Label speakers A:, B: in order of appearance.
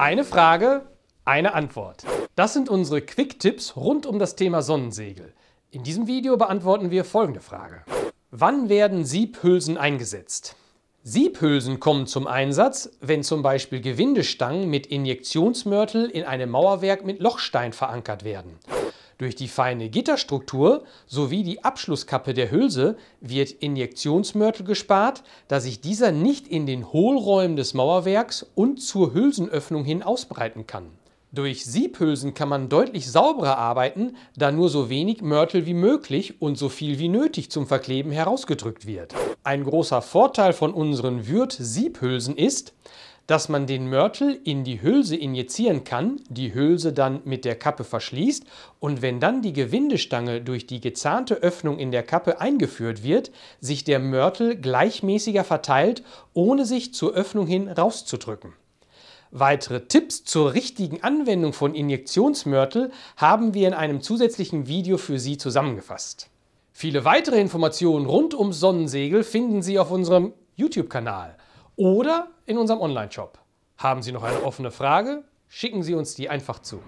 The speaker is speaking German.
A: Eine Frage, eine Antwort. Das sind unsere Quick-Tipps rund um das Thema Sonnensegel. In diesem Video beantworten wir folgende Frage. Wann werden Siebhülsen eingesetzt? Siebhülsen kommen zum Einsatz, wenn zum Beispiel Gewindestangen mit Injektionsmörtel in einem Mauerwerk mit Lochstein verankert werden. Durch die feine Gitterstruktur sowie die Abschlusskappe der Hülse wird Injektionsmörtel gespart, da sich dieser nicht in den Hohlräumen des Mauerwerks und zur Hülsenöffnung hin ausbreiten kann. Durch Siebhülsen kann man deutlich sauberer arbeiten, da nur so wenig Mörtel wie möglich und so viel wie nötig zum Verkleben herausgedrückt wird. Ein großer Vorteil von unseren Würth-Siebhülsen ist, dass man den Mörtel in die Hülse injizieren kann, die Hülse dann mit der Kappe verschließt und wenn dann die Gewindestange durch die gezahnte Öffnung in der Kappe eingeführt wird, sich der Mörtel gleichmäßiger verteilt, ohne sich zur Öffnung hin rauszudrücken. Weitere Tipps zur richtigen Anwendung von Injektionsmörtel haben wir in einem zusätzlichen Video für Sie zusammengefasst. Viele weitere Informationen rund ums Sonnensegel finden Sie auf unserem YouTube-Kanal oder in unserem Online-Shop. Haben Sie noch eine offene Frage? Schicken Sie uns die einfach zu.